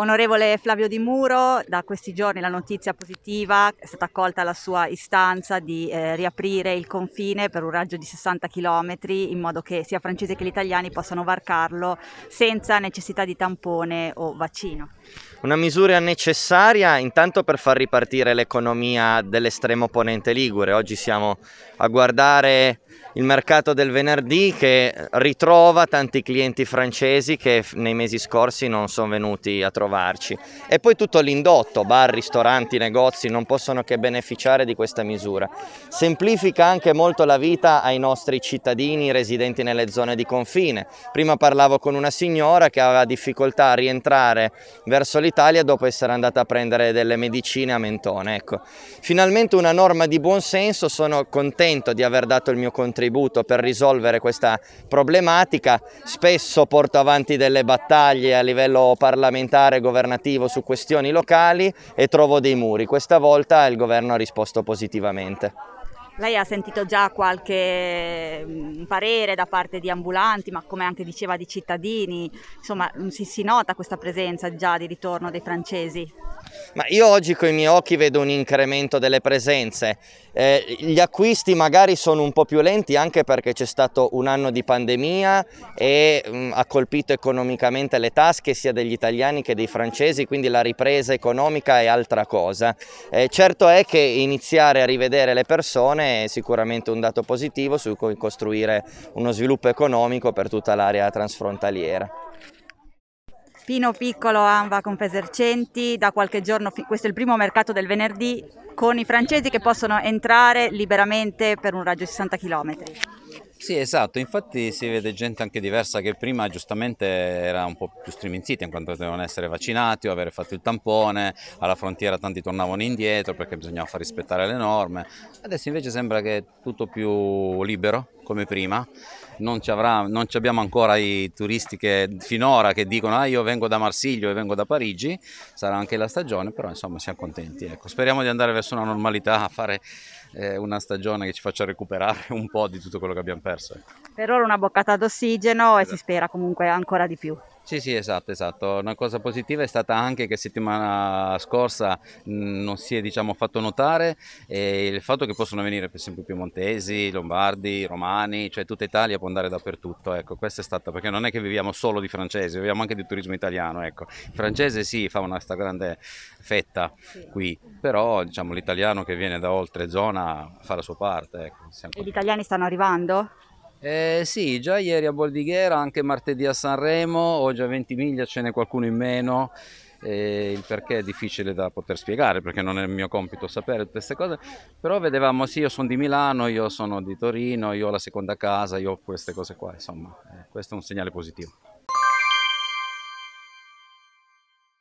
Onorevole Flavio Di Muro, da questi giorni la notizia positiva è stata accolta la sua istanza di eh, riaprire il confine per un raggio di 60 km in modo che sia francesi che gli italiani possano varcarlo senza necessità di tampone o vaccino. Una misura necessaria intanto per far ripartire l'economia dell'estremo ponente Ligure. Oggi siamo a guardare il mercato del venerdì che ritrova tanti clienti francesi che nei mesi scorsi non sono venuti a trovare trovarci. E poi tutto l'indotto, bar, ristoranti, negozi non possono che beneficiare di questa misura. Semplifica anche molto la vita ai nostri cittadini residenti nelle zone di confine. Prima parlavo con una signora che aveva difficoltà a rientrare verso l'Italia dopo essere andata a prendere delle medicine a Mentone. Ecco. Finalmente una norma di buonsenso, sono contento di aver dato il mio contributo per risolvere questa problematica. Spesso porto avanti delle battaglie a livello parlamentare potere governativo su questioni locali e trovo dei muri. Questa volta il governo ha risposto positivamente. Lei ha sentito già qualche mm, parere da parte di ambulanti, ma come anche diceva di cittadini, insomma mm, si, si nota questa presenza già di ritorno dei francesi? Ma io oggi con i miei occhi vedo un incremento delle presenze. Eh, gli acquisti magari sono un po' più lenti anche perché c'è stato un anno di pandemia e mh, mm, ha colpito economicamente le tasche sia degli italiani che dei francesi, quindi la ripresa economica è altra cosa. Eh, certo è che iniziare a rivedere le persone è sicuramente un dato positivo su cui costruire uno sviluppo economico per tutta l'area transfrontaliera. Pino Piccolo Anva con Pesercenti, da qualche giorno, questo è il primo mercato del venerdì, con i francesi che possono entrare liberamente per un raggio di 60 km. Sì, esatto, infatti si vede gente anche diversa che prima giustamente era un po' più striminzita in quanto dovevano essere vaccinati o avere fatto il tampone, alla frontiera tanti tornavano indietro perché bisognava far rispettare le norme, adesso invece sembra che è tutto più libero come prima non ci, avrà, non ci abbiamo ancora i turisti che finora che dicono ah io vengo da Marsiglio e vengo da Parigi, sarà anche la stagione, però insomma siamo contenti. Ecco. Speriamo di andare verso una normalità, a fare eh, una stagione che ci faccia recuperare un po' di tutto quello che abbiamo perso. Ecco. Per ora una boccata d'ossigeno esatto. e si esatto. spera comunque ancora di più. Sì, sì, esatto, esatto. Una cosa positiva è stata anche che settimana scorsa non si è diciamo, fatto notare il fatto che possono venire per esempio piemontesi, lombardi, romani, cioè tutta Italia può andare dappertutto. Ecco, questa è stata perché non è che viviamo solo di francesi, viviamo anche di turismo italiano. Ecco. Il francese sì, fa una grande fetta qui, però diciamo, l'italiano che viene da oltre zona italiana fa la sua parte. Ecco. Siamo... Gli italiani stanno arrivando? Eh, sì, già ieri a Boldighera, anche martedì a Sanremo, oggi a Ventimiglia ce n'è qualcuno in meno. Eh, il perché è difficile da poter spiegare perché non è il mio compito sapere tutte queste cose però vedevamo sì io sono di Milano io sono di Torino io ho la seconda casa io ho queste cose qua insomma eh, questo è un segnale positivo